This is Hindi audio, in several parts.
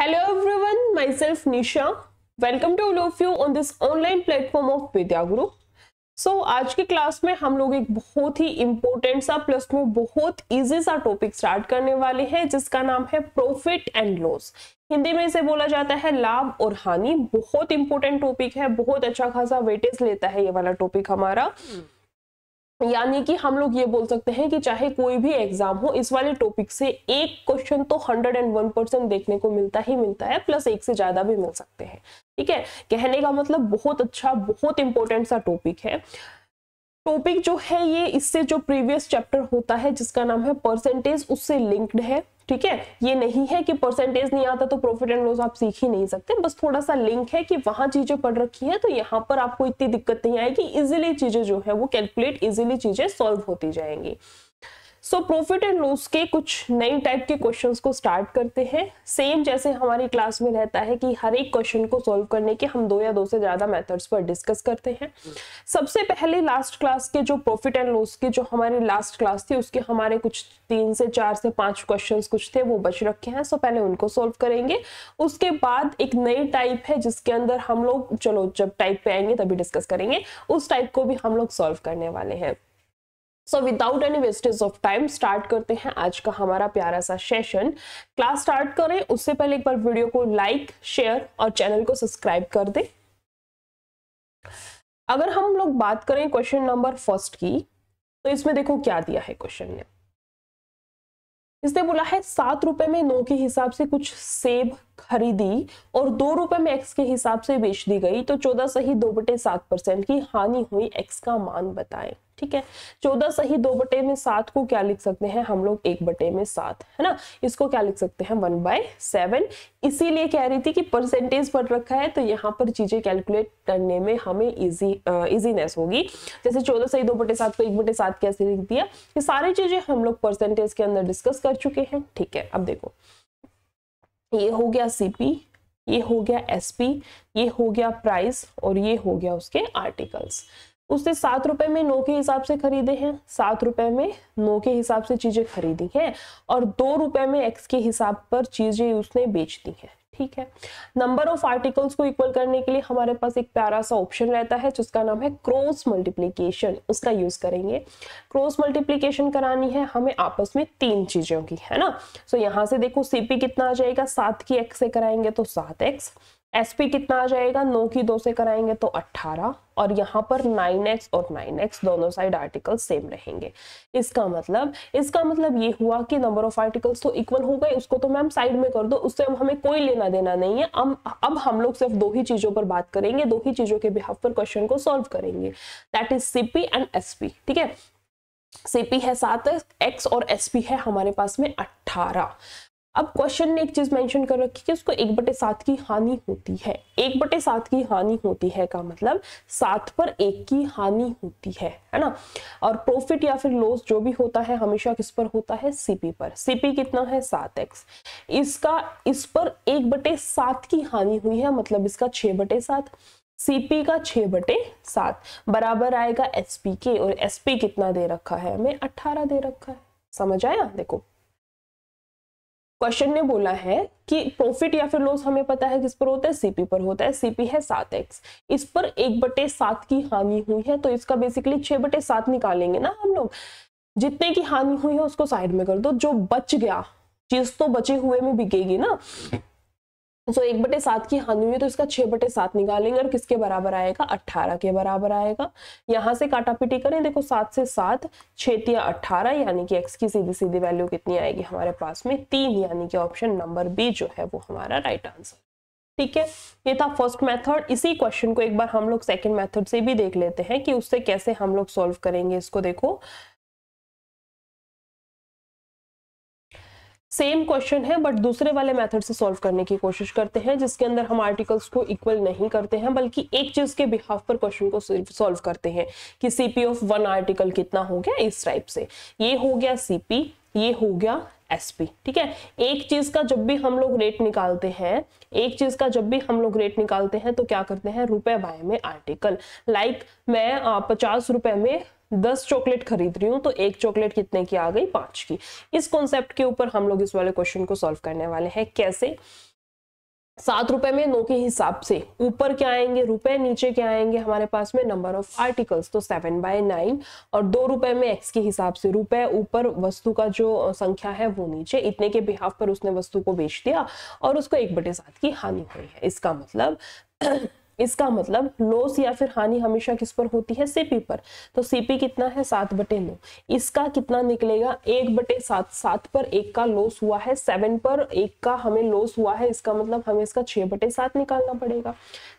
Hello everyone, myself Nisha. Welcome to all of you on this online platform of Vidya Guru. So so, आज के क्लास में हम लोग एक बहुत ही इम्पोर्टेंट सा प्लस में बहुत इजी सा टॉपिक स्टार्ट करने वाले हैं जिसका नाम है प्रॉफिट एंड लॉस हिंदी में इसे बोला जाता है लाभ और हानि बहुत इंपॉर्टेंट टॉपिक है बहुत अच्छा खासा वेटेज लेता है ये वाला टॉपिक हमारा hmm. यानी कि हम लोग ये बोल सकते हैं कि चाहे कोई भी एग्जाम हो इस वाले टॉपिक से एक क्वेश्चन तो 101 परसेंट देखने को मिलता ही मिलता है प्लस एक से ज्यादा भी मिल सकते हैं ठीक है कहने का मतलब बहुत अच्छा बहुत इंपॉर्टेंट सा टॉपिक है टॉपिक जो है ये इससे जो प्रीवियस चैप्टर होता है जिसका नाम है परसेंटेज उससे लिंक्ड है ठीक है ये नहीं है कि परसेंटेज नहीं आता तो प्रॉफिट एंड लॉस आप सीख ही नहीं सकते बस थोड़ा सा लिंक है कि वहां चीजें पढ़ रखी है तो यहाँ पर आपको इतनी दिक्कत नहीं आएगी इजिली चीजें जो है वो कैलकुलेट इजिली चीजें सॉल्व होती जाएंगी सो प्रॉफिट एंड लॉस के कुछ नए टाइप के क्वेश्चंस को स्टार्ट करते हैं सेम जैसे हमारी क्लास में रहता है कि हर एक क्वेश्चन को सॉल्व करने के हम दो या दो से ज्यादा मेथड्स पर डिस्कस करते हैं सबसे पहले लास्ट क्लास के जो प्रॉफिट एंड लॉस के जो हमारी लास्ट क्लास थी उसके हमारे कुछ तीन से चार से पांच क्वेश्चन कुछ थे वो बच रखे हैं सो पहले उनको सोल्व करेंगे उसके बाद एक नई टाइप है जिसके अंदर हम लोग चलो जब टाइप पे आएंगे तभी डिस्कस करेंगे उस टाइप को भी हम लोग सोल्व करने वाले हैं so without any wastage of time start करते हैं आज का हमारा प्यारा सा सेशन क्लास स्टार्ट करें उससे पहले एक बार वीडियो को लाइक शेयर और चैनल को सब्सक्राइब कर दें अगर हम लोग बात करें क्वेश्चन नंबर फर्स्ट की तो इसमें देखो क्या दिया है क्वेश्चन ने इसने बोला है सात रुपए में नौ के हिसाब से कुछ सेब खरीदी और दो रुपए में एक्स के हिसाब से बेच दी गई तो चौदह सही दो बटे सात परसेंट की हानि हुई एक्स का मान बताएं ठीक है चौदह सही दो बटे में सात को क्या लिख सकते हैं हम लोग एक बटे में सात है ना इसको क्या लिख सकते हैं वन बाय सेवन इसीलिए कह रही थी कि परसेंटेज पर रखा है तो यहाँ पर चीजें कैलकुलेट करने में हमें इजी इजीनेस होगी जैसे चौदह सही दो बटे सात को एक बटे सात कैसे लिख दिया ये सारी चीजें हम लोग परसेंटेज के अंदर डिस्कस कर चुके हैं ठीक है अब देखो ये हो गया सीपी ये हो गया एस ये हो गया प्राइस और ये हो गया उसके आर्टिकल्स उसने सात रुपए में नौ के हिसाब से खरीदे हैं सात रुपए में नौ के हिसाब से चीजें खरीदी हैं और दो रुपए में एक्स के हिसाब पर चीजें उसने बेच दी हैं ठीक है नंबर ऑफ आर्टिकल्स को इक्वल करने के लिए हमारे पास एक प्यारा सा ऑप्शन रहता है जिसका नाम है क्रॉस मल्टीप्लीकेशन उसका यूज करेंगे क्रॉस मल्टीप्लीकेशन करानी है हमें आपस में तीन चीजों की है ना सो so, यहां से देखो सीपी कितना आ जाएगा सात की एक्स से कराएंगे तो सात एक्स एस पी कितना आ जाएगा नौ की दो से कराएंगे तो अट्ठारह और यहाँ पर नाइन एक्स और नाइन एक्स दोनों साइड आर्टिकल सेम रहेंगे इसका मतलब इसका मतलब ये हुआ कि नंबर ऑफ आर्टिकल्स तो इक्वल हो गए उसको तो मैम साइड में कर दो उससे हम हमें कोई लेना देना नहीं है अब अब हम लोग सिर्फ दो ही चीज़ों पर बात करेंगे दो ही चीज़ों के बिहाफ पर क्वेश्चन को सॉल्व करेंगे that is C and S ठीक है सीपी है सात एक्स और एसपी है हमारे पास में अट्ठारह अब क्वेश्चन ने एक चीज मेंशन कर रखी कि उसको एक बटे सात की हानि होती है एक बटे सात की हानि होती है का मतलब सात पर एक की हानि होती है है ना और प्रॉफिट या फिर लॉस जो भी होता है हमेशा किस पर होता है सीपी पर सीपी कितना है सात एक्स इसका इस पर एक बटे सात की हानि हुई है मतलब इसका छह बटे सात सीपी का छह बटे सात बराबर आएगा एसपी के और एसपी कितना दे रखा है हमें अट्ठारह दे रखा है समझ आया देखो क्वेश्चन ने बोला है कि प्रॉफिट या फिर लॉस हमें पता है किस पर होता है सीपी पर होता है सीपी है सात एक्स इस पर एक बटे सात की हानि हुई है तो इसका बेसिकली छह बटे सात निकालेंगे ना हम लोग जितने की हानि हुई है उसको साइड में कर दो जो बच गया चीज तो बचे हुए में बिकेगी ना सो एक बटे सात की हानि हुई तो इसका छह बटे सात निकालेंगे और किसके बराबर आएगा अट्ठारह के बराबर आएगा यहाँ से काटा पिटी करें देखो सात से सात छतिया अट्ठारह यानी कि एक्स की सीधी सीधी वैल्यू कितनी आएगी हमारे पास में तीन यानी कि ऑप्शन नंबर बी जो है वो हमारा राइट आंसर ठीक है ये था फर्स्ट मेथड इसी क्वेश्चन को एक बार हम लोग सेकंड मेथड से भी देख लेते हैं कि उससे कैसे हम लोग सॉल्व करेंगे इसको देखो सेम क्वेश्चन है बट दूसरे वाले मेथड से सॉल्व करने की कोशिश करते हैं जिसके अंदर हम आर्टिकल्स को इक्वल नहीं करते हैं बल्कि एक चीज के बिहाफ पर क्वेश्चन को सॉल्व करते हैं कि सीपी ऑफ वन आर्टिकल कितना हो गया इस टाइप से ये हो गया सीपी ये हो गया एसपी ठीक है एक चीज का जब भी हम लोग रेट निकालते हैं एक चीज का जब भी हम लोग रेट निकालते हैं तो क्या करते हैं रुपए बाय में आर्टिकल लाइक like, मैं पचास रुपए में दस चॉकलेट खरीद रही हूँ तो एक चॉकलेट कितने की आ गई पांच की इस कॉन्सेप्ट के ऊपर हम लोग इस वाले क्वेश्चन को सॉल्व करने वाले हैं कैसे सात रुपए में नौ के हिसाब से ऊपर क्या आएंगे रुपए नीचे क्या आएंगे हमारे पास में नंबर ऑफ आर्टिकल्स तो सेवन बाय नाइन और दो रुपए में एक्स के हिसाब से रुपए ऊपर वस्तु का जो संख्या है वो नीचे इतने के बिहाफ पर उसने वस्तु को बेच दिया और उसको एक बटे सात की हानि हुई है इसका मतलब इसका मतलब लॉस या फिर हानि हमेशा किस पर होती है सीपी पर तो सीपी कितना है सात बटे नौ इसका कितना निकलेगा एक बटे सात सात पर एक का लॉस हुआ है सेवन पर एक का हमें लॉस हुआ है इसका मतलब हमें इसका छह बटे सात निकालना पड़ेगा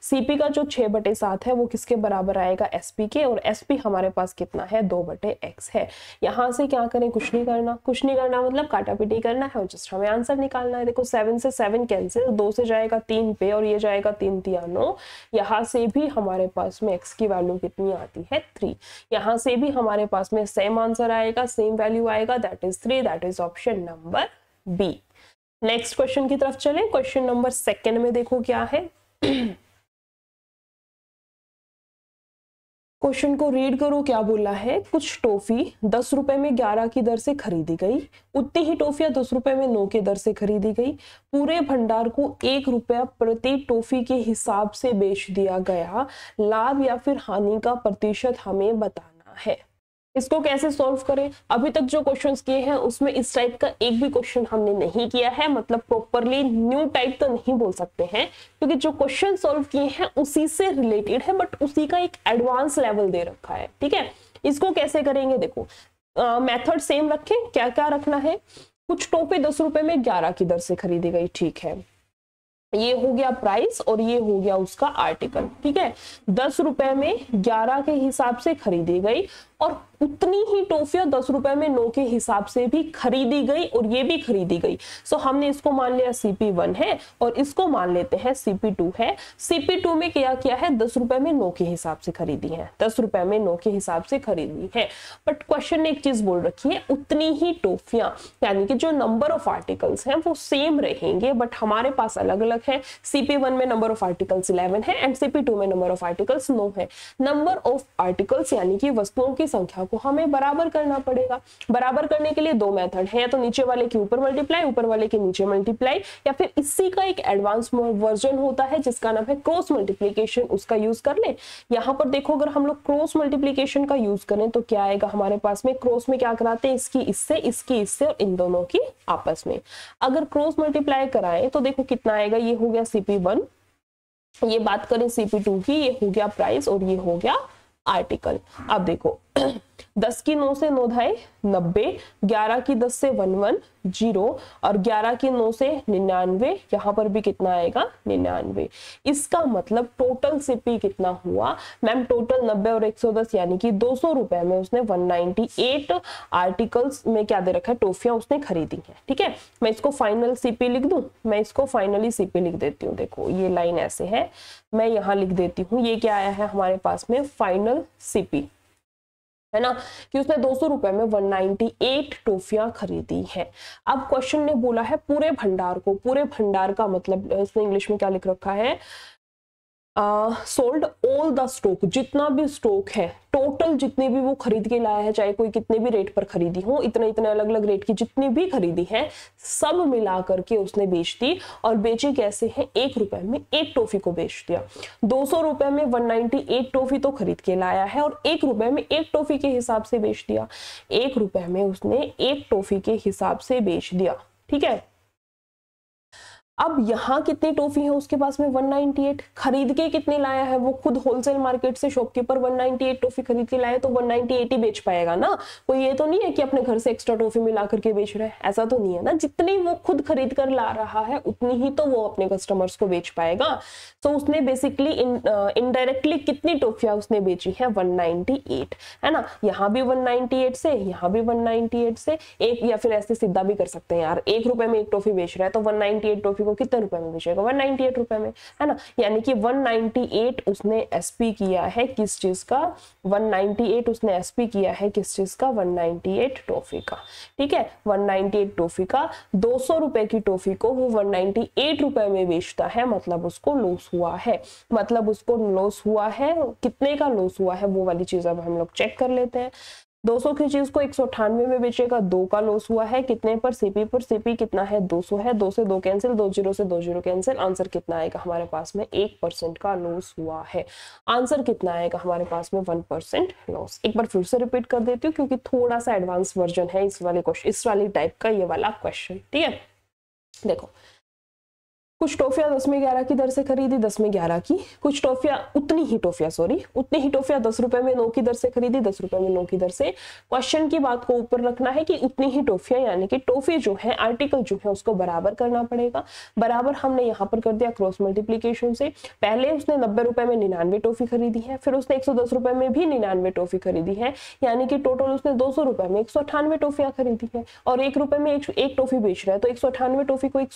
सीपी का जो छह बटे सात है वो किसके बराबर आएगा एसपी के और एसपी हमारे पास कितना है दो बटे एक्स है यहाँ से क्या करें कुछ नहीं करना कुछ नहीं करना मतलब काटा पिटी करना है जस्ट हमें आंसर निकालना है देखो सेवन से सेवन कैंसिल दो से जाएगा तीन पे और ये जाएगा तीन तिया नौ यहाँ से भी हमारे पास में एक्स की वैल्यू कितनी आती है थ्री यहाँ से भी हमारे पास में सेम आंसर आएगा सेम वैल्यू आएगा that is three that is option number B next question की तरफ चले क्वेश्चन नंबर सेकेंड में देखो क्या है क्वेश्चन को रीड करो क्या बोला है कुछ टॉफी दस रुपए में ग्यारह की दर से खरीदी गई उतनी ही टॉफियां दस रुपए में नौ के दर से खरीदी गई पूरे भंडार को एक रुपया प्रति टॉफी के हिसाब से बेच दिया गया लाभ या फिर हानि का प्रतिशत हमें बताना है इसको कैसे सॉल्व करें अभी तक जो क्वेश्चंस किए हैं उसमें इस टाइप का एक भी क्वेश्चन हमने नहीं किया है मतलब प्रॉपरली न्यू टाइप तो नहीं बोल सकते हैं क्योंकि जो क्वेश्चन सॉल्व किए हैं उसी से रिलेटेड है बट उसी का एक एडवांस लेवल दे रखा है ठीक है इसको कैसे करेंगे देखो मेथड सेम रखें क्या क्या रखना है कुछ टोपे दस रुपए में ग्यारह की दर से खरीदी गई ठीक है ये हो गया प्राइस और ये हो गया उसका आर्टिकल ठीक है दस रुपए में ग्यारह के हिसाब से खरीदी गई और उतनी ही टोफिया दस रुपए में नो के हिसाब से भी खरीदी गई और ये भी खरीदी गई सो हमने इसको मान लिया सीपी वन है और इसको मान लेते हैं सीपी टू है सीपी टू में क्या किया है दस रुपए में नो के हिसाब से खरीदी है दस रुपए में नो के हिसाब से खरीदी है बट क्वेश्चन ने एक चीज बोल रखी है उतनी ही टोफिया यानी कि जो नंबर ऑफ आर्टिकल्स है वो सेम रहेंगे बट हमारे पास अलग अलग है सीपी वन में नंबर ऑफ आर्टिकल्स इलेवन है एंड सीपी टू में नंबर ऑफ आर्टिकल्स नो है नंबर ऑफ आर्टिकल्स यानी कि वस्तुओं की संख्या को हमें बराबर करना पड़ेगा बराबर करने के लिए दो मेथड है या तो नीचे वाले के ऊपर मल्टीप्लाई ऊपर वाले के नीचे मल्टीप्लाई या फिर इसी का एक एडवांस वर्जन होता है जिसका नाम है क्रॉस मल्टीप्लीकेशन उसका यूज कर ले यहाँ पर देखो अगर हम लोग क्रॉस मल्टीप्लीकेशन का यूज करें तो क्या आएगा हमारे पास में क्रॉस में क्या कराते हैं इसकी इससे इसकी इससे और इन दोनों की आपस में अगर क्रॉस मल्टीप्लाई कराए तो देखो कितना आएगा ये हो गया सीपी वन ये बात करें सीपी टू की ये हो गया प्राइस और ये हो गया आर्टिकल अब देखो दस की नौ से नौ धाए नब्बे ग्यारह की दस से वन वन जीरो और ग्यारह की नौ से निन्यानवे यहाँ पर भी कितना आएगा निन्यानवे इसका मतलब टोटल सिपी कितना हुआ मैम टोटल नब्बे और दस यानी कि दो सौ रुपए में उसने वन नाइनटी एट आर्टिकल्स में क्या दे रखा है टोफिया उसने खरीदी है ठीक है मैं इसको फाइनल सीपी लिख दू मैं इसको फाइनली सीपी लिख देती हूँ देखो ये लाइन ऐसे है मैं यहाँ लिख देती हूँ ये क्या आया है हमारे पास में फाइनल सीपी है ना कि उसने दो सौ रुपए में 198 टोफियां खरीदी हैं अब क्वेश्चन ने बोला है पूरे भंडार को पूरे भंडार का मतलब इसने इंग्लिश में क्या लिख रखा है सोल्ड ऑल द स्टॉक जितना भी स्टॉक है टोटल जितने भी वो खरीद के लाया है चाहे कोई कितने भी रेट पर खरीदी हो इतने इतने अलग अलग रेट की जितनी भी खरीदी है सब मिला करके उसने बेच दी और बेची कैसे है एक रुपए में एक टॉफी को बेच दिया दो सौ रुपए में वन नाइनटी एट टॉफी तो खरीद के लाया है और एक रुपए में एक टॉफी के हिसाब से बेच दिया एक रुपए में उसने एक टॉफी के हिसाब से बेच दिया ठीक है अब यहाँ कितनी टोफी है उसके पास में 198 खरीद के कितने लाया है वो खुद होलसेल मार्केट से शॉपकीपर 198 टॉफी खरीद के लाया तो 198 ही बेच पाएगा ना वो ये तो नहीं है कि अपने घर से एक्स्ट्रा टॉफी मिला करके बेच रहा है ऐसा तो नहीं है ना जितनी वो खुद खरीद कर ला रहा है उतनी ही तो वो अपने कस्टमर्स को बेच पाएगा तो उसने बेसिकली इनडायरेक्टली uh, कितनी टोफिया उसने बेची है वन है ना यहाँ भी वन से यहाँ भी वन से एक या फिर ऐसे सीधा भी कर सकते हैं यार एक रुपए में एक टॉफी बेच रहा है तो वन टॉफी को कितने रुपए में बेचेगा वन नाइनटी एट रुपए में है ना यानी कि वन नाइनटी एट उसने एस पी किया है किस चीज़ का वन नाइनटी एट उसने एस पी किया है किस चीज़ का वन नाइनटी एट टॉफी का ठीक है वन नाइनटी एट टॉफी का दो सौ रुपए की टॉफी को वो वन नाइनटी एट रुपए में बेचता है मतलब उसको लॉस हुआ है मतलब उसको लॉस हुआ है कितने का लॉस हुआ है वो वाली चीज़ अब हम लोग चेक कर लेते हैं 200 की चीज को एक में बेचेगा दो का लॉस हुआ है कितने पर सीपी पर सीपी कितना है 200 है दो से दो कैंसिल दो जीरो से दो जीरो कैंसिल आंसर कितना आएगा हमारे पास में एक परसेंट का लॉस हुआ है आंसर कितना आएगा हमारे पास में वन परसेंट लॉस एक बार फिर से रिपीट कर देती हूँ क्योंकि थोड़ा सा एडवांस वर्जन है इस वाले क्वेश्चन इस वाली टाइप का ये वाला क्वेश्चन ठीक है देखो कुछ टोफिया दस में ग्यारह की दर से खरीदी दस में ग्यारह की कुछ टोफिया उतनी ही टोफिया सॉरी उतनी ही टोफिया दस रुपए में नौ की दर से खरीदी दस रुपए में नौ की दर से क्वेश्चन की बात को ऊपर रखना है कि उतनी ही टोफिया यानी कि टोफी जो है आर्टिकल जो है उसको बराबर करना पड़ेगा बराबर हमने यहाँ पर कर दिया क्रॉस मल्टीप्लीकेशन से पहले उसने नब्बे रुपए में निन्यानवे टोफी खरीदी है फिर उसने एक रुपए में भी निन्यानवे टोफी खरीदी है यानी कि टोटल उसने दो रुपए में एक सौ खरीदी है और एक रुपए में एक टोफी बेच रहा है तो एक टोफी को एक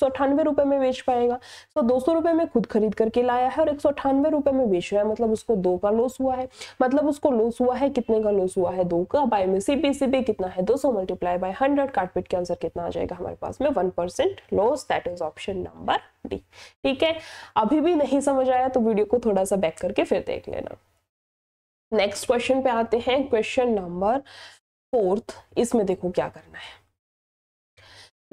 रुपए में बेच पाएगा होगा तो दो सौ रुपए में खुद खरीद करके लाया है और एक सौ अठानवे रुपए में बेच रहा है मतलब उसको दो का लॉस हुआ है मतलब उसको लॉस हुआ है कितने का लॉस हुआ है दो का बाय में सी कितना है दो सौ मल्टीप्लाई बाय हंड्रेड कार्टपिट के आंसर कितना आ जाएगा हमारे पास में one percent loss that is option number D ठीक है अभी भी नहीं समझ आया तो वीडियो को थोड़ा सा बैक करके फिर देख लेना नेक्स्ट क्वेश्चन पे आते हैं क्वेश्चन नंबर फोर्थ इसमें देखो क्या करना है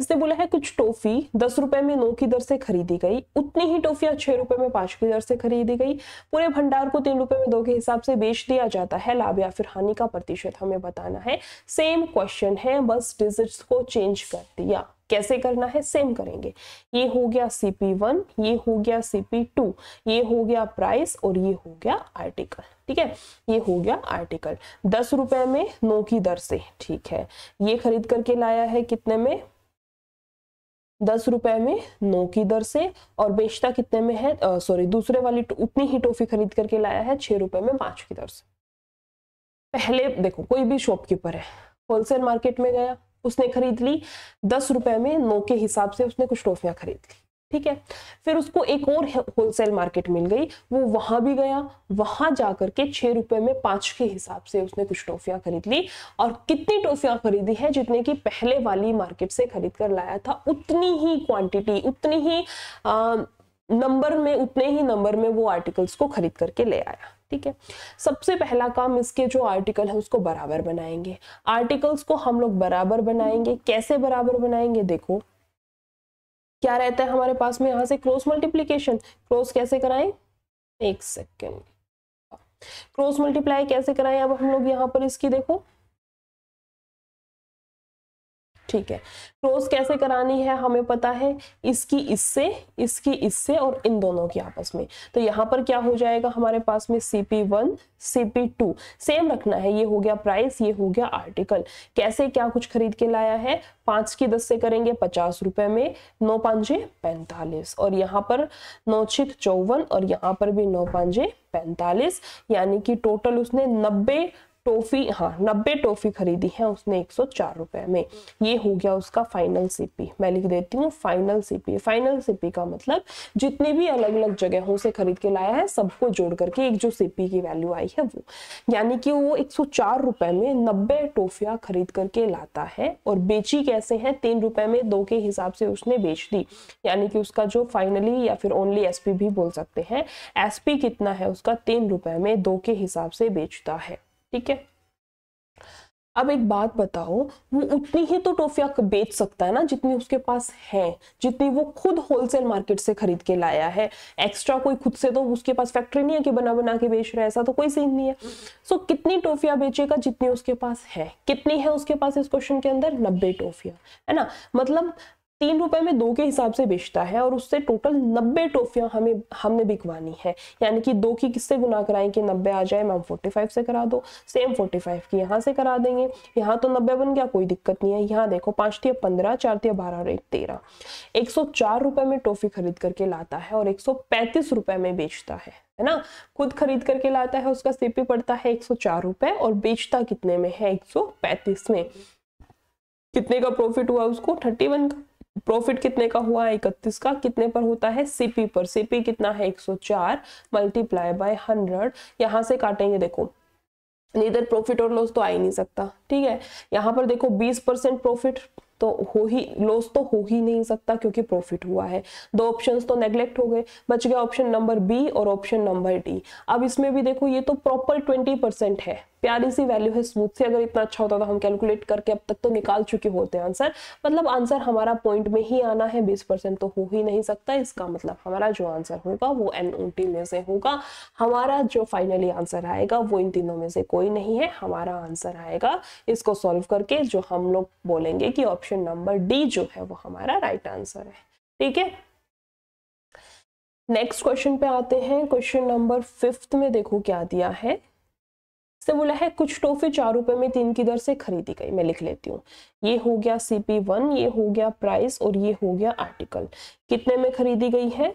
इसने बोला है कुछ टोफी दस रुपए में नौ की दर से खरीदी गई उतनी ही टोफिया छह रुपए में पांच की दर से खरीदी गई पूरे भंडार को तीन रुपए में दो के हिसाब से बेच दिया जाता है लाभ या फिर हानि का प्रतिशत हमें बताना है सेम क्वेश्चन है बस डिजिट्स को चेंज कर दिया कैसे करना है सेम करेंगे ये हो गया सीपी वन ये हो गया सीपी टू ये हो गया प्राइस और ये हो गया आर्टिकल ठीक है ये हो गया आर्टिकल दस रुपए में नौ की दर से ठीक है ये खरीद करके लाया है कितने में दस रुपए में नौ की दर से और बेचता कितने में है सॉरी दूसरे वाली उतनी ही टॉफी खरीद करके लाया है छह रुपए में पांच की दर से पहले देखो कोई भी शॉपकीपर है होलसेल मार्केट में गया उसने खरीद ली दस रुपए में नौ के हिसाब से उसने कुछ टॉफियां खरीद ली ठीक है फिर उसको एक और होलसेल मार्केट मिल गई वो वहां भी गया वहां जाकर के छह रुपए में पांच के हिसाब से उसने कुछ टोफियां खरीद ली और कितनी टोफियां खरीदी है जितने की पहले वाली मार्केट से खरीद कर लाया था उतनी ही क्वांटिटी उतनी ही नंबर में उतने ही नंबर में वो आर्टिकल्स को खरीद करके ले आया ठीक है सबसे पहला काम इसके जो आर्टिकल है उसको बराबर बनाएंगे आर्टिकल्स को हम लोग बराबर बनाएंगे कैसे बराबर बनाएंगे देखो क्या रहता है हमारे पास में यहाँ से क्रॉस मल्टीप्लीकेशन क्रॉस कैसे कराएं एक सेकेंड क्रॉस मल्टीप्लाई कैसे कराएं अब हम लोग यहाँ पर इसकी देखो ठीक है क्रॉस कैसे करानी है हमें पता है इसकी इससे इसकी इससे और इन दोनों की आपस में तो यहाँ पर क्या हो जाएगा हमारे पास में C P one C P two same रखना है ये हो गया प्राइस ये हो गया आर्टिकल कैसे क्या कुछ खरीद के लाया है पांच की दस से करेंगे पचास रुपए में नौ पांचे पैंतालीस और यहाँ पर नौ छिक चौवन और यहाँ पर भी नौ पांचे पैंतालीस यानी कि टोटल उसने नब्बे टोफी हाँ नब्बे टोफी खरीदी है उसने एक सौ चार रुपए में ये हो गया उसका फाइनल सीपी मैं लिख देती हूँ फाइनल सीपी फाइनल सीपी का मतलब जितनी भी अलग अलग जगहों से खरीद के लाया है सबको जोड़ करके एक जो सीपी की वैल्यू आई है वो यानी कि वो एक सौ चार रुपए में नब्बे टोफिया खरीद करके लाता है और बेची कैसे है तीन रुपए में दो के हिसाब से उसने बेच दी यानी कि उसका जो फाइनली या फिर ओनली एसपी भी बोल सकते हैं एसपी कितना है उसका तीन रुपए में दो के हिसाब से बेचता है ठीक है अब एक बात बताओ वो उतनी ही तो टोफिया बेच सकता है ना जितनी उसके पास है जितनी वो खुद होलसेल मार्केट से खरीद के लाया है एक्स्ट्रा कोई खुद से तो उसके पास फैक्ट्री नहीं है कि बना बना के बेच रहा है ऐसा तो कोई सीन नहीं है सो so, कितनी टोफिया बेचेगा जितनी उसके पास है कितनी है उसके पास इस क्वेश्चन के अंदर नब्बे टोफिया है ना मतलब तीन रुपए में दो के हिसाब से बेचता है और उससे टोटल नब्बे टोफियां हमें हमने बिकवानी है यानी कि दो की किससे गुना कराएं कि नब्बे आ जाए मैम फोर्टी फाइव से करा दो सेम फोर्टी फाइव की यहाँ से करा देंगे यहाँ तो नब्बे बन गया कोई दिक्कत नहीं है यहाँ देखो पाँच थी पंद्रह चार थी बारह और एक तेरह एक सौ चार रुपए में टोफी खरीद करके लाता है और एक सौ पैंतीस रुपए में बेचता है है ना खुद खरीद करके लाता है उसका सीपी पड़ता है एक सौ चार रुपए और बेचता कितने में है एक सौ पैंतीस में कितने का प्रॉफिट हुआ उसको थर्टी वन का प्रॉफिट कितने का हुआ है इकतीस का कितने पर होता है सीपी पर सीपी कितना है 104 मल्टीप्लाई बाय 100 यहाँ से काटेंगे देखो इधर प्रॉफिट और लॉस तो आ ही नहीं सकता ठीक है यहाँ पर देखो 20 परसेंट प्रॉफिट तो हो ही लॉस तो हो ही नहीं सकता क्योंकि प्रॉफिट हुआ है दो ऑप्शंस तो नेग्लेक्ट हो गए बच गया ऑप्शन नंबर बी और ऑप्शन नंबर डी अब इसमें भी देखो ये तो प्रॉपर ट्वेंटी परसेंट है प्यारी सी वैल्यू है स्मूथ से अगर इतना अच्छा होता तो हम कैलकुलेट करके अब तक तो निकाल चुके होते हैं आंसर मतलब आंसर हमारा पॉइंट में ही आना है बीस परसेंट तो हो ही नहीं सकता इसका मतलब हमारा जो आंसर होगा वो एन में से होगा हमारा जो फाइनली आंसर आएगा वो इन तीनों में से कोई नहीं है हमारा आंसर आएगा इसको सॉल्व करके जो हम लोग बोलेंगे कि ऑप्शन नंबर डी जो है वो हमारा राइट right आंसर है ठीक है नेक्स्ट क्वेश्चन पे आते हैं क्वेश्चन नंबर फिफ्थ में देखो क्या दिया है से बोला है कुछ टोफे चार रुपए में तीन की दर से खरीदी गई मैं लिख लेती हूँ ये हो गया सीपी वन ये हो गया प्राइस और ये हो गया आर्टिकल कितने में खरीदी गई है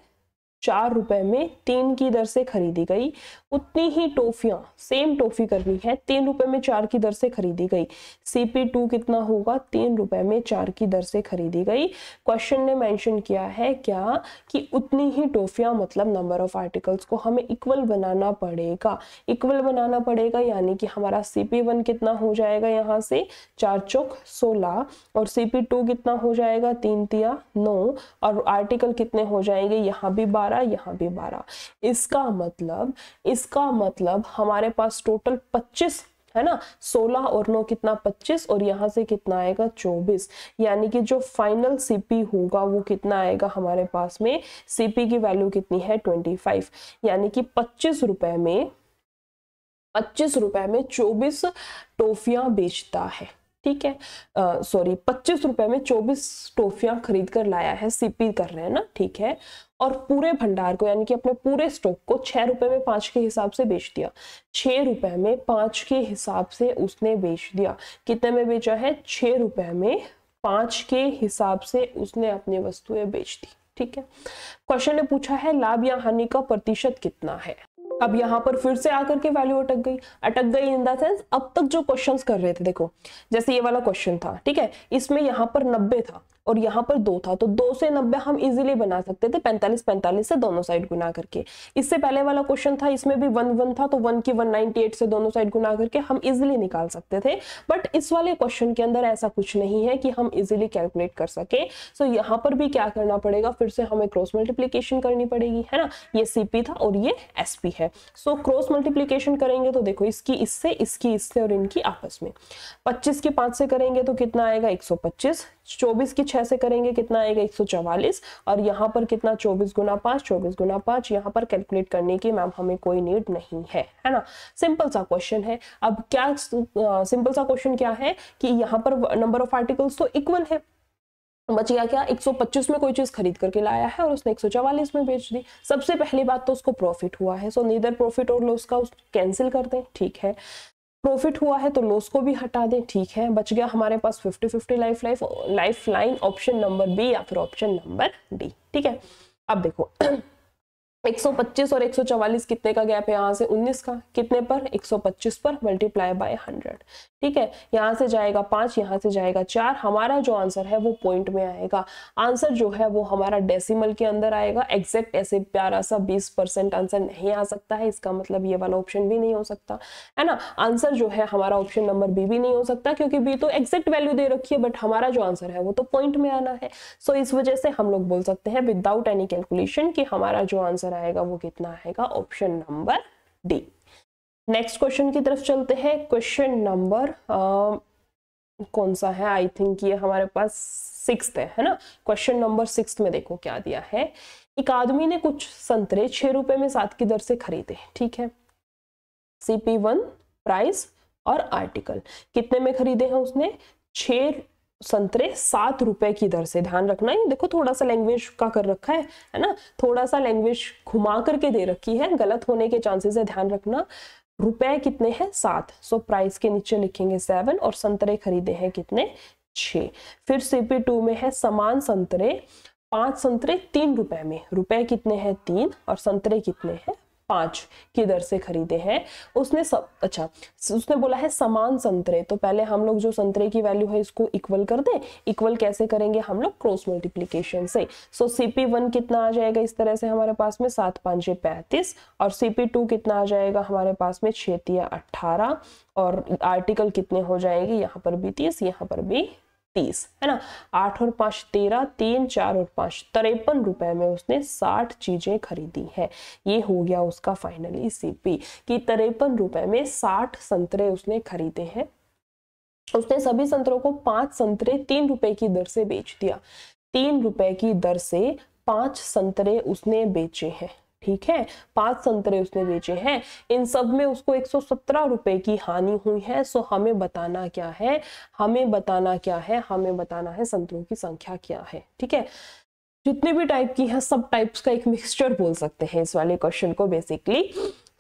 चार रुपए में तीन की दर से खरीदी गई उतनी ही टोफियां सेम टोफी करनी है तीन रुपए में चार की दर से खरीदी गई सीपी टू कितना होगा तीन रुपए में चार की दर से खरीदी गई क्वेश्चन ने मेंशन किया है क्या कि उतनी ही टोफियां मतलब नंबर ऑफ आर्टिकल्स को हमें इक्वल बनाना पड़ेगा इक्वल बनाना पड़ेगा यानी कि हमारा सीपी वन कितना हो जाएगा यहाँ से चार चौक सोलह और सीपी टू कितना हो जाएगा तीन तिया नौ और आर्टिकल कितने हो जाएंगे यहाँ भी बारह बारह यहाँ भी बारह इसका मतलब इसका मतलब हमारे पास टोटल पच्चीस है ना सोलह और नौ कितना पच्चीस और यहाँ से कितना आएगा चौबीस यानी कि जो फाइनल सीपी होगा वो कितना आएगा हमारे पास में सीपी की वैल्यू कितनी है ट्वेंटी फाइव यानी कि पच्चीस रुपए में पच्चीस रुपए में चौबीस टोफियां बेचता है ठीक है सॉरी पच्चीस रुपए में चौबीस टोफियां खरीद कर लाया है सीपी कर रहे हैं ना ठीक है और पूरे भंडार को यानी कि अपने पूरे स्टॉक को छह रुपए में पांच के हिसाब से बेच दिया छह रुपए में पांच के हिसाब से उसने बेच दिया कितने में बेचा है छह रुपए में पांच के हिसाब से उसने अपनी वस्तुएं बेच दी ठीक है क्वेश्चन ने पूछा है लाभ या हानि का प्रतिशत कितना है अब यहाँ पर फिर से आकर के वैल्यू अटक गई अटक गई इन द सेंस अब तक जो क्वेश्चंस कर रहे थे देखो जैसे ये वाला क्वेश्चन था ठीक है इसमें यहाँ पर 90 था और यहाँ पर दो था तो दो से नब्बे हम इजिली बना सकते थे पैंतालीस पैंतालीस से दोनों साइड गुना करके इससे पहले वाला क्वेश्चन था इसमें भी वन वन था तो वन की वन नाइनटी एट से दोनों साइड गुना करके हम इजिली निकाल सकते थे बट इस वाले क्वेश्चन के अंदर ऐसा कुछ नहीं है कि हम इजिली कैलकुलेट कर सके सो so, यहाँ पर भी क्या करना पड़ेगा फिर से हमें क्रॉस मल्टीप्लीकेशन करनी पड़ेगी है ना ये सी था और ये एस है सो क्रॉस मल्टीप्लीकेशन करेंगे तो देखो इसकी इससे इसकी इससे और इनकी आपस में पच्चीस के पाँच से करेंगे तो कितना आएगा एक चौबीस की छह से करेंगे कितना आएगा एक सौ और यहाँ पर कितना चौबीस गुना पांच चौबीस गुना पांच यहाँ पर कैलकुलेट करने की मैम हमें कोई नीड नहीं है है ना सिंपल सा क्वेश्चन है अब क्या सिंपल सा क्वेश्चन क्या है कि यहाँ पर नंबर ऑफ आर्टिकल्स तो इक्वल है बच गया क्या 125 में कोई चीज खरीद करके लाया है और उसने एक में बेच दी सबसे पहली बात तो उसको प्रॉफिट हुआ है सो नीदर प्रॉफिट और लॉस का उस कैंसिल कर दें ठीक है प्रॉफिट हुआ है तो लॉस को भी हटा दें ठीक है बच गया हमारे पास 50 50 life life life line option number B या फिर ऑप्शन नंबर डी ठीक है अब देखो 125 और 144 कितने का गैप है यहाँ से 19 का कितने पर 125 पर मल्टीप्लाई बाय 100 ठीक है यहाँ से जाएगा पांच यहाँ से जाएगा चार हमारा जो आंसर है वो पॉइंट में आएगा आंसर जो है वो हमारा डेसिमल के अंदर आएगा एग्जैक्ट ऐसे प्यारा सा 20 परसेंट आंसर नहीं आ सकता है इसका मतलब ये वाला ऑप्शन भी नहीं हो सकता है ना आंसर जो है हमारा ऑप्शन नंबर बी भी नहीं हो सकता क्योंकि बी तो एग्जैक्ट वैल्यू दे रखी है बट हमारा जो आंसर है वो तो पॉइंट में आना है सो इस वजह से हम लोग बोल सकते हैं विदाउट एनी कैलकुलेशन की हमारा जो आंसर कितना आएगा वो कितना आएगा option number D next question की तरफ चलते हैं क्वेश्चन नंबर कौन सा है आई थिंक ये हमारे पास सिक्स है है ना क्वेश्चन नंबर सिक्स में देखो क्या दिया है एक आदमी ने कुछ संतरे छह रुपए में सात की दर से खरीदे ठीक है सीपी वन प्राइस और आर्टिकल कितने में खरीदे हैं उसने छह संतरे सात रुपए की दर से ध्यान रखना ही देखो थोड़ा सा लैंग्वेज का कर रखा है है ना थोड़ा सा लैंग्वेज घुमा करके दे रखी है गलत होने के चांसेस है ध्यान रखना रुपए कितने हैं सात सो प्राइस के नीचे लिखेंगे सेवन और संतरे खरीदे हैं कितने छ फिर सीपी टू में है समान संतरे पांच संतरे तीन रुपए में रुपए कितने हैं तीन और संतरे कितने हैं पांच की दर से खरीदे हैं उसने सब अच्छा उसने बोला है समान संतरे तो पहले हम लोग जो संतरे की वैल्यू है इसको इक्वल कर दें इक्वल कैसे करेंगे हम लोग क्रॉस मल्टीप्लीकेशन से सो सीपी वन कितना आ जाएगा इस तरह से हमारे पास में सात पांच पैंतीस और सीपी टू कितना आ जाएगा हमारे पास में छतिया अट्ठारह और आर्टिकल कितने हो जाएंगे यहाँ पर भी तीस यहाँ पर भी तीस है ना आठ और पाँच तेरह तीन चार और पाँच तिरपन रुपए में उसने साठ चीजें खरीदी है ये हो गया उसका फाइनली सीपी e कि तिरपन रुपए में साठ संतरे उसने खरीदे हैं उसने सभी संतरों को पांच संतरे तीन रुपए की दर से बेच दिया तीन रुपए की दर से पांच संतरे उसने बेचे हैं ठीक है पांच संतरे उसने बेचे हैं इन सब में उसको एक रुपए की हानि हुई है सो हमें बताना क्या है हमें बताना क्या है हमें बताना है संतरों की संख्या क्या है ठीक है जितने भी टाइप की है सब टाइप्स का एक मिक्सचर बोल सकते हैं इस वाले क्वेश्चन को बेसिकली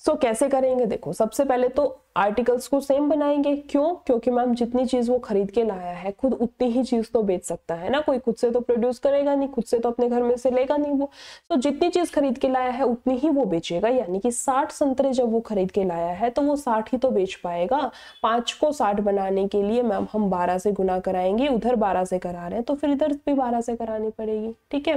सो so, कैसे करेंगे देखो सबसे पहले तो आर्टिकल्स को सेम बनाएंगे क्यों क्योंकि मैम जितनी चीज वो खरीद के लाया है खुद उतनी ही चीज तो बेच सकता है ना कोई खुद से तो प्रोड्यूस करेगा नहीं खुद से तो अपने घर में से लेगा नहीं वो तो जितनी चीज खरीद के लाया है उतनी ही वो बेचेगा यानी कि साठ संतरे जब वो खरीद के लाया है तो वो साठ ही तो बेच पाएगा पांच को साठ बनाने के लिए मैम हम बारह से गुना कराएंगे उधर बारह से करा रहे हैं तो फिर इधर भी बारह से करानी पड़ेगी ठीक है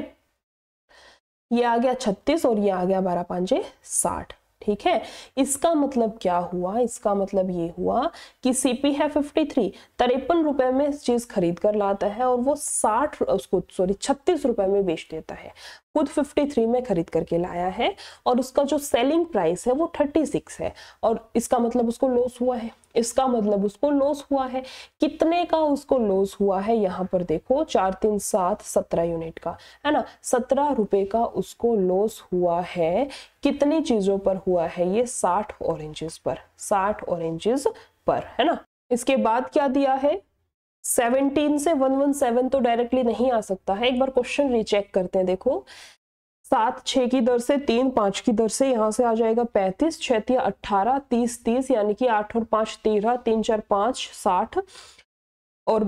ये आ गया छत्तीस और ये आ गया बारह पांचे साठ ठीक है इसका मतलब क्या हुआ इसका मतलब ये हुआ कि सीपी है फिफ्टी थ्री तिरपन रुपए में चीज खरीद कर लाता है और वो साठ उसको सॉरी छत्तीस रुपए में बेच देता है खुद 53 में खरीद करके लाया है और उसका जो सेलिंग प्राइस है वो 36 है और इसका मतलब उसको लॉस हुआ है इसका मतलब उसको लॉस हुआ है कितने का उसको लॉस हुआ है यहाँ पर देखो चार तीन सात सत्रह यूनिट का है ना सत्रह रुपए का उसको लॉस हुआ है कितनी चीजों पर हुआ है ये साठ ऑरेंजेस पर साठ ऑरेंजेस पर है ना इसके बाद क्या दिया है 17 से 117 तो डायरेक्टली नहीं आ सकता है एक बार क्वेश्चन रिचेक करते हैं देखो सात छ की दर से तीन पांच की दर से यहाँ से आ जाएगा पैंतीस छतिया अट्ठारह तीस तीस यानी कि आठ और पांच तेरह तीन चार पांच साठ और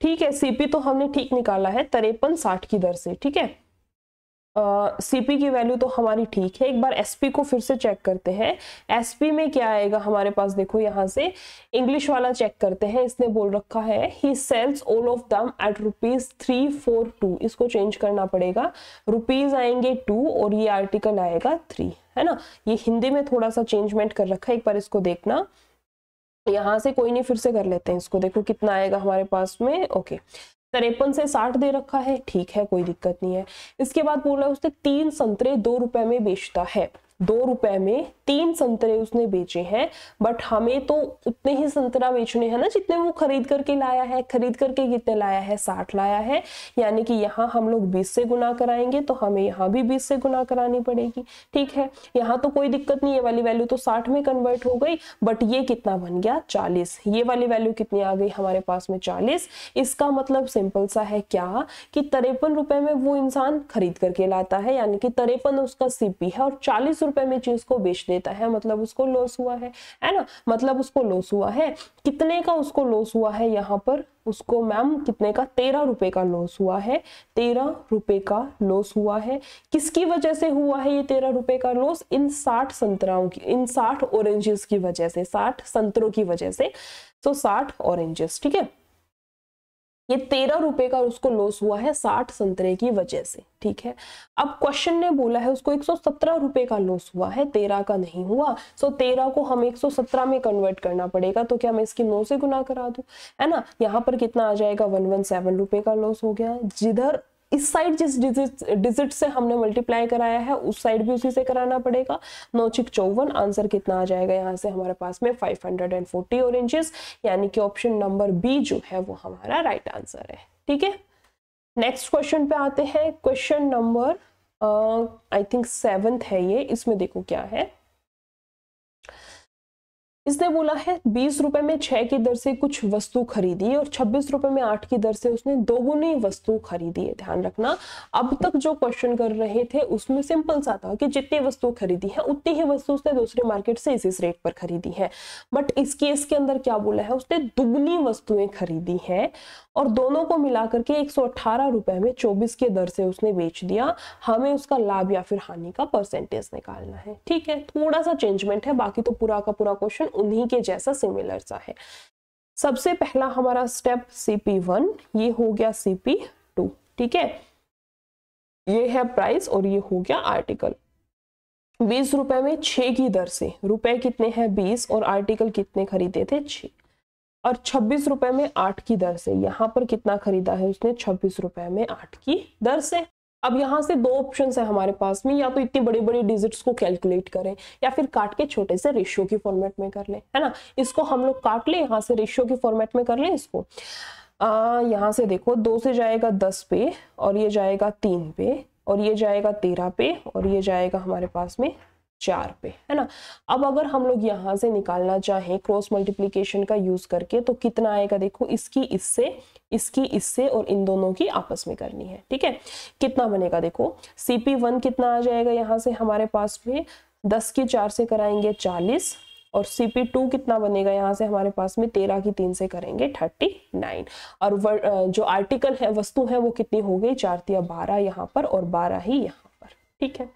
ठीक है सीपी तो हमने ठीक निकाला है तरेपन साठ की दर से ठीक है सी पी की वैल्यू तो हमारी ठीक है एक बार एस पी को फिर से चेक करते हैं एस पी में क्या आएगा हमारे पास देखो यहाँ से इंग्लिश वाला चेक करते हैं इसने बोल रखा है ही sells all of them eight rupees three four two इसको चेंज करना पड़ेगा रुपीज आएंगे टू और ये आर्टिकल आएगा थ्री है ना ये हिंदी में थोड़ा सा चेंजमेंट कर रखा है एक बार इसको देखना यहाँ से कोई नहीं फिर से कर लेते हैं इसको देखो कितना आएगा हमारे पास में ओके तिरपन से साठ दे रखा है ठीक है कोई दिक्कत नहीं है इसके बाद बोला उसने तीन संतरे दो रुपए में बेचता है दो रुपए में तीन संतरे उसने बेचे हैं बट हमें तो उतने ही संतरा बेचने हैं ना जितने वो खरीद करके लाया है खरीद करके कितने लाया है साठ लाया है यानी कि यहाँ हम लोग बीस से गुना कराएंगे तो हमें यहाँ भी बीस से गुना करानी पड़ेगी ठीक है यहाँ तो कोई दिक्कत नहीं ये वाली वैल्यू तो साठ में कन्वर्ट हो गई बट ये कितना बन गया चालीस ये वाली वैल्यू कितनी आ गई हमारे पास में चालीस इसका मतलब सिंपल सा है क्या कि तिरपन रुपए में वो इंसान खरीद करके लाता है यानी कि तिरपन उसका सीपी है और चालीस रुपए में चीज को बेच देता है मतलब उसको लॉस हुआ है है ना मतलब उसको लॉस हुआ है कितने का उसको लॉस हुआ है यहाँ पर उसको मैम कितने का तेरह रुपए का लॉस हुआ है तेरह रुपए का लॉस हुआ है किसकी वजह से हुआ है ये तेरह रुपए का लॉस इन साठ संतराओं की इन साठ ऑरेंजेस की वजह से साठ संतरों की वजह से तो साठ ऑरेंजेस ठीक है ये तेरह रुपए का उसको लॉस हुआ है साठ संतरे की वजह से ठीक है अब क्वेश्चन ने बोला है उसको एक सौ सत्रह रुपए का लॉस हुआ है तेरह का नहीं हुआ सो तेरह को हम एक सौ सत्रह में कन्वर्ट करना पड़ेगा तो क्या मैं इसकी नौ से गुना करा दू है ना यहाँ पर कितना आ जाएगा वन वन सेवन रुपए का लॉस हो गया जिधर इस साइड जिस डिजिट डिजिट से हमने मल्टीप्लाई कराया है उस साइड भी उसी से कराना पड़ेगा नौ छिक चौवन आंसर कितना आ जाएगा यहाँ से हमारे पास में 540 ऑरेंजेस यानी कि ऑप्शन नंबर बी जो है वो हमारा राइट right आंसर है ठीक है नेक्स्ट क्वेश्चन पे आते हैं question number I think seventh है ये इसमें देखो क्या है इसने बोला है बीस रुपए में छह की दर से कुछ वस्तु खरीदी और छब्बीस रुपए में आठ की दर से उसने दोगुनी वस्तु खरीदी है ध्यान रखना अब तक जो क्वेश्चन कर रहे थे उसमें सिंपल सा था कि जितनी वस्तु खरीदी है उतनी ही वस्तु उसने दूसरे मार्केट से इस इस रेट पर खरीदी है बट इस केस के अंदर क्या बोला है उसने दुगुनी वस्तुएं खरीदी है और दोनों को मिलाकर के एक रुपए में चौबीस के दर से उसने बेच दिया हमें उसका लाभ या फिर हानि का परसेंटेज निकालना है ठीक है थोड़ा सा चेंजमेंट है बाकी तो पूरा का पूरा क्वेश्चन उन्हीं के जैसा सिमिलर सा है सबसे पहला हमारा स्टेप सीपी वन ये हो गया सीपी टू ठीक है ये है प्राइस और ये हो गया आर्टिकल बीस रुपए में छ की दर से रुपए कितने हैं बीस और आर्टिकल कितने खरीदे थे छ और छब्बीस रुपए में आठ की दर से यहाँ पर कितना खरीदा है उसने छब्बीस रुपए में आठ की दर से अब यहाँ से दो ऑप्शन है हमारे पास में या तो इतनी बड़ी बड़ी डिजिट्स को कैलकुलेट करें या फिर काट के छोटे से रेशियो की फॉर्मेट में कर लें है ना इसको हम लोग काट लें यहाँ से रेशियो की फॉर्मेट में कर लें इसको आ, यहाँ से देखो दो से जाएगा दस पे और ये जाएगा तीन पे और ये जाएगा तेरह पे और ये जाएगा हमारे पास में चार पे है ना अब अगर हम लोग यहाँ से निकालना चाहें क्रॉस मल्टीप्लीकेशन का यूज करके तो कितना आएगा देखो इसकी इससे इसकी इससे और इन दोनों की आपस में करनी है ठीक है कितना बनेगा देखो सी पी वन कितना आ जाएगा यहाँ से हमारे पास में दस की चार से कराएंगे चालीस और सी पी टू कितना बनेगा यहाँ से हमारे पास में तेरह की तीन से करेंगे थर्टी नाइन और वर, जो आर्टिकल है वस्तु है वो कितनी हो गई चार तिया बारह यहाँ पर और बारह ही यहाँ पर ठीक है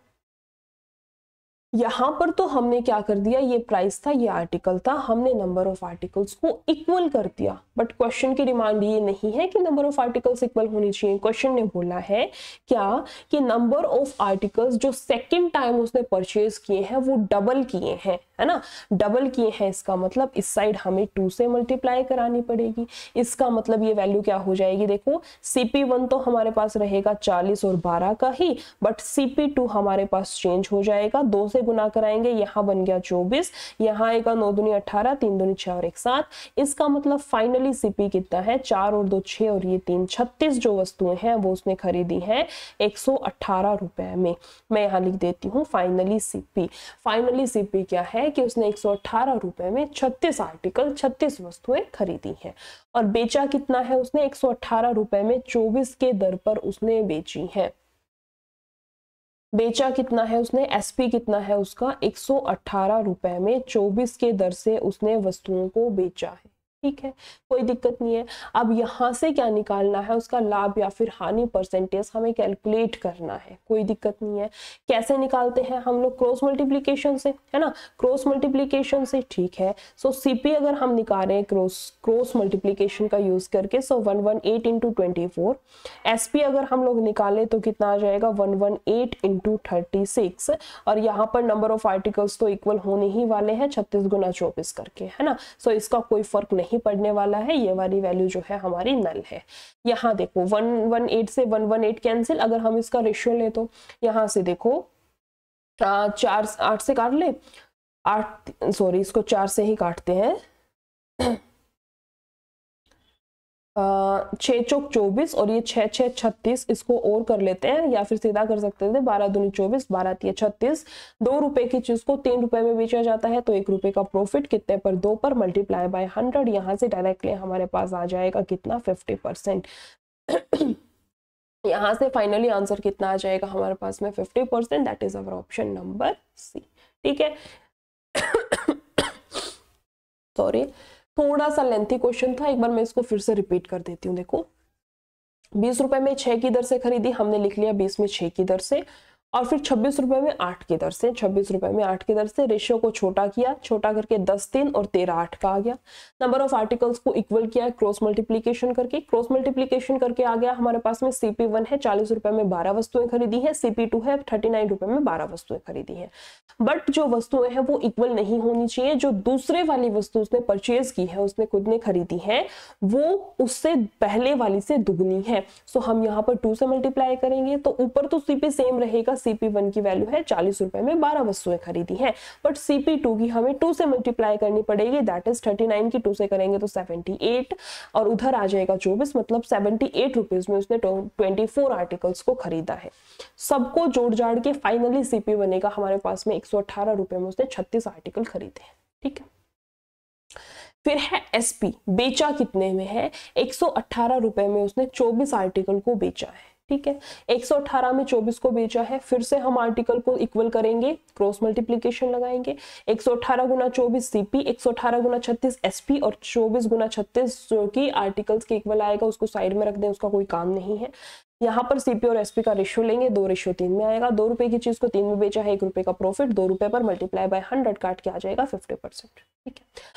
यहाँ पर तो हमने क्या कर दिया ये प्राइस था ये आर्टिकल था हमने नंबर ऑफ आर्टिकल्स को इक्वल कर दिया बट क्वेश्चन की डिमांड ये नहीं है कि नंबर ऑफ आर्टिकल्स इक्वल होनी चाहिए क्वेश्चन ने बोला है क्या कि नंबर ऑफ आर्टिकल्स जो सेकेंड टाइम उसने परचेज किए हैं वो डबल किए हैं है ना डबल किए हैं इसका मतलब इस साइड हमें टू से मल्टीप्लाई करानी पड़ेगी इसका मतलब ये वैल्यू क्या हो जाएगी देखो सीपी वन तो हमारे पास रहेगा चालीस और बारह का ही बट सीपी टू हमारे पास चेंज हो जाएगा दो से गुना कराएंगे यहाँ बन गया चौबीस यहाँ आएगा नौ दुनिया अठारह तीन दुनी छः और एक साथ इसका मतलब फाइनली सीपी कितना है चार और दो छः और ये तीन छत्तीस जो वस्तुएं हैं वो उसने खरीदी हैं एक सौ में मैं यहाँ लिख देती हूँ फाइनली सीपी फाइनली सीपी क्या है है कि उसने एक सौ में 36 आर्टिकल 36 वस्तुएं खरीदी हैं और बेचा कितना है उसने एक सौ में 24 के दर पर उसने बेची है बेचा कितना है उसने एसपी कितना है उसका एक सौ में 24 के दर से उसने वस्तुओं को बेचा है ठीक है कोई दिक्कत नहीं है अब यहाँ से क्या निकालना है उसका लाभ या फिर हानि परसेंटेज हमें कैलकुलेट करना है कोई दिक्कत नहीं है कैसे निकालते हैं हम लोग क्रॉस मल्टीप्लीकेशन से है ना क्रॉस मल्टीप्लीकेशन से ठीक है सो so, सीपी अगर हम निकाल रहे हैं क्रॉस क्रॉस मल्टीप्लीकेशन का यूज करके so one one eight into twenty four S P अगर हम लोग निकालें तो कितना आ जाएगा one one eight into thirty six और यहाँ पर नंबर ऑफ आर्टिकल्स तो इक्वल होने ही वाले हैं छत्तीस गुना चौबीस करके है ना सो so, इसका कोई फर्क नहीं ही पड़ने वाला है ये वाली वैल्यू जो है हमारी नल है यहाँ देखो वन वन एट से वन वन एट कैंसिल अगर हम इसका रेशियो ले तो यहाँ से देखो आ, चार आठ से काट ले आठ सॉरी इसको चार से ही काटते हैं छ चौक चौबीस और ये छः छः छत्तीस इसको और कर लेते हैं या फिर सीधा कर सकते थे बारह दूनी चौबीस बारह तीन छत्तीस दो रुपए की चीज़ को तीन रुपए में बेचा जाता है तो एक रुपए का प्रॉफिट कितने पर दो पर मल्टीप्लाई बाय हंड्रेड यहाँ से डायरेक्टली हमारे पास आ जाएगा कितना फिफ्टी परसेंट यहाँ से फाइनली आंसर कितना आ जाएगा हमारे पास में fifty percent that is our option number C ठीक है सॉरी थोड़ा सा लेंथी क्वेश्चन था एक बार मैं इसको फिर से रिपीट कर देती हूँ देखो बीस रुपए में छह की दर से खरीदी हमने लिख लिया बीस में छह की दर से और फिर छब्बीस रुपए में आठ की दर से छब्बीस रुपए में आठ की दर से रेशियो को छोटा किया छोटा करके दस तीन और तेरह आठ का आ गया नंबर ऑफ आर्टिकल्स को इक्वल किया क्रॉस मल्टीप्लीकेशन करके क्रॉस मल्टीप्लीकेशन करके आ गया हमारे पास में सीपी वन है चालीस रुपए में बारह वस्तुएं खरीदी है सीपी टू है थर्टी नाइन रुपए में बारह वस्तुएं खरीदी है बट जो वस्तुएं हैं वो इक्वल नहीं होनी चाहिए जो दूसरे वाली वस्तु उसने परचेज की है उसने खुद ने खरीदी है वो उससे पहले वाली से दुगनी है सो हम यहाँ पर टू से मल्टीप्लाई करेंगे तो ऊपर तो सीपी सेम रहेगा सीपी वन की वैल्यू है चालीस रुपए में बारह वस्तुएं खरीदी हैं बट सीपी टू की हमें टू से मल्टीप्लाई करनी पड़ेगी दैट इज थर्टी नाइन की टू से करेंगे तो सेवेंटी एट और उधर आ जाएगा चौबीस मतलब सेवेंटी एट रुपीज में उसने ट्वेंटी फोर आर्टिकल्स को खरीदा है सबको जोड़ जाड़ के फाइनली सीपी बनेगा हमारे पास में एक सौ अठारह रुपए में उसने छत्तीस आर्टिकल खरीदे हैं ठीक है फिर है एसपी बेचा कितने में है एक सौ अठारह रुपए में उसने चौबीस आर्टिकल को बेचा है ठीक है 118 में 24 को बेचा है फिर से हम आर्टिकल को इक्वल करेंगे क्रॉस मल्टीप्लीकेशन लगाएंगे 118 गुना चौबीस सीपी 118 गुना छत्तीस एसपी और 24 गुना छत्तीस जो कि आर्टिकल्स के इक्वल आएगा उसको साइड में रख दें उसका कोई काम नहीं है यहाँ पर सीपी और एसपी का रेशियो लेंगे दो रेशियो तीन में आएगा दो रुपए की चीज को तीन में बेचा है एक रुपए का प्रॉफिट दो रुपए पर मल्टीप्लाई बाय हंड्रेड काट के आ जाएगा फिफ्टी परसेंट ठीक है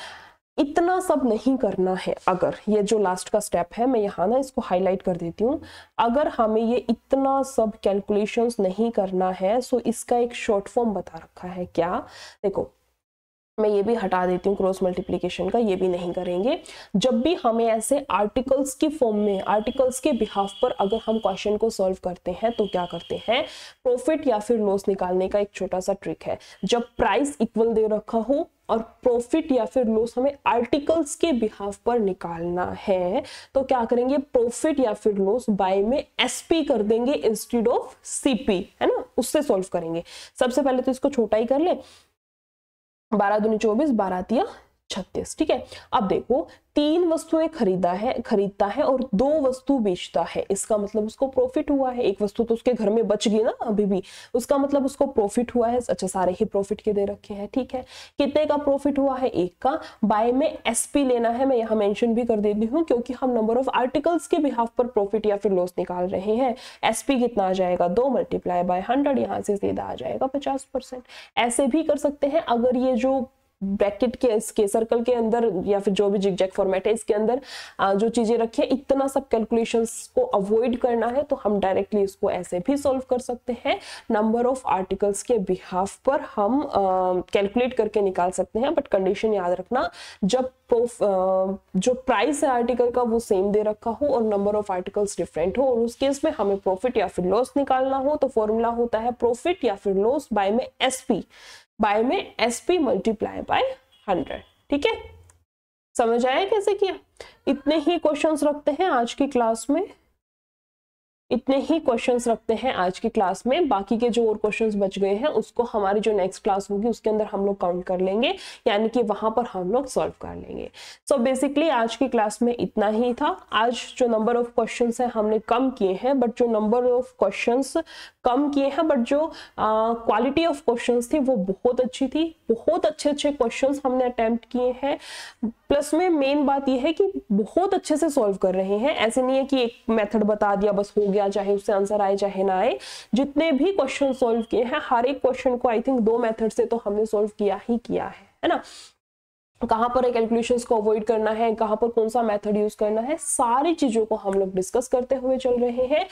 इतना सब नहीं करना है अगर ये जो लास्ट का स्टेप है मैं यहाँ ना इसको हाईलाइट कर देती हूँ अगर हमें ये इतना सब कैलकुलेशंस नहीं करना है सो इसका एक शॉर्ट फॉर्म बता रखा है क्या देखो मैं ये भी हटा देती हूँ क्रॉस मल्टीप्लीकेशन का ये भी नहीं करेंगे जब भी हमें ऐसे आर्टिकल्स की फॉर्म में आर्टिकल्स के बिहाफ पर अगर हम क्वेश्चन को सॉल्व करते हैं तो क्या करते हैं प्रॉफिट या फिर लॉस निकालने का एक छोटा सा ट्रिक है जब प्राइस इक्वल दे रखा हो और प्रॉफिट या फिर लॉस हमें आर्टिकल्स के बिहाफ पर निकालना है तो क्या करेंगे प्रॉफिट या फिर लॉस बाय में एसपी कर देंगे इंस्टीड ऑफ सीपी है ना उससे सॉल्व करेंगे सबसे पहले तो इसको छोटा ही कर ले बारह दूनी चौबीस बारह तिया छत्तीस ठीक है अब देखो तीन वस्तुएं खरीदा है खरीदता है और दो वस्तु बेचता है इसका मतलब उसको प्रॉफिट हुआ है एक वस्तु तो उसके घर में बच गई ना अभी भी उसका मतलब उसको प्रॉफिट हुआ है अच्छा सारे ही प्रॉफिट के दे रखे हैं ठीक है कितने का प्रॉफिट हुआ है एक का बाय में एसपी लेना है मैं यहाँ मेंशन भी कर देती हूँ क्योंकि हम नंबर ऑफ आर्टिकल्स के बिहाफ पर प्रॉफिट या फिर लॉस निकाल रहे हैं एसपी कितना आ जाएगा दो मल्टीप्लाई बाय हंड्रेड यहाँ से सीधा आ जाएगा पचास परसेंट ऐसे भी कर सकते हैं अगर ये जो ब्रैकेट के इसके सर्कल के अंदर या फिर जो भी जिगजैक फॉर्मेट है इसके अंदर जो चीज़ें रखी है इतना सब कैलकुलेशंस को अवॉइड करना है तो हम डायरेक्टली इसको ऐसे भी सॉल्व कर सकते हैं नंबर ऑफ आर्टिकल्स के बिहाफ पर हम कैलकुलेट करके निकाल सकते हैं बट कंडीशन याद रखना जब जो प्राइस है आर्टिकल का वो सेम दे रखा हो और नंबर ऑफ आर्टिकल्स डिफरेंट हो और उस केस में हमें प्रॉफिट या फिर लॉस निकालना हो तो फॉर्मूला होता है प्रॉफिट या फिर लॉस बाय में एस बाय में S P multiply by hundred ठीक है समझ आया कैसे किया इतने ही क्वेश्चंस रखते हैं आज की क्लास में इतने ही क्वेश्चंस रखते हैं आज की क्लास में बाकी के जो और क्वेश्चंस बच गए हैं उसको हमारी जो नेक्स्ट क्लास होगी उसके अंदर हम लोग काउंट कर लेंगे यानी कि वहां पर हम लोग सॉल्व कर लेंगे सो so बेसिकली आज की क्लास में इतना ही था आज जो नंबर ऑफ क्वेश्चन है हमने कम किए हैं बट जो नंबर ऑफ क्वेश्चन कम किए हैं बट जो क्वालिटी ऑफ क्वेश्चन थी वो बहुत अच्छी थी बहुत अच्छे अच्छे क्वेश्चन हमने अटैम्प्ट किए हैं प्लस में मेन बात यह है कि बहुत अच्छे से सॉल्व कर रहे हैं ऐसे नहीं है कि एक मेथड बता दिया बस हो गया गया चाहे उससे आंसर आए चाहे ना आए जितने भी क्वेश्चन सोल्व किए हैं हर एक क्वेश्चन को आई थिंक दो मेथड से तो हमने सोल्व किया ही किया है है ना कहाँ पर कैलकुलेशंस को अवॉइड करना है कहाँ पर कौन सा मेथड यूज करना है सारी चीजों को हम लोग डिस्कस करते हुए चल रहे हैं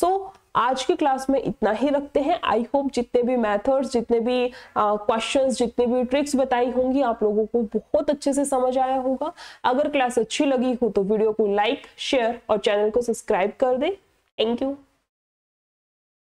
सो so, आज की क्लास में इतना ही रखते हैं आई होप जितने भी मेथड्स जितने भी क्वेश्चंस uh, जितने भी ट्रिक्स बताई होंगी आप लोगों को बहुत अच्छे से समझ आया होगा अगर क्लास अच्छी लगी हो तो वीडियो को लाइक शेयर और चैनल को सब्सक्राइब कर दें Thank you.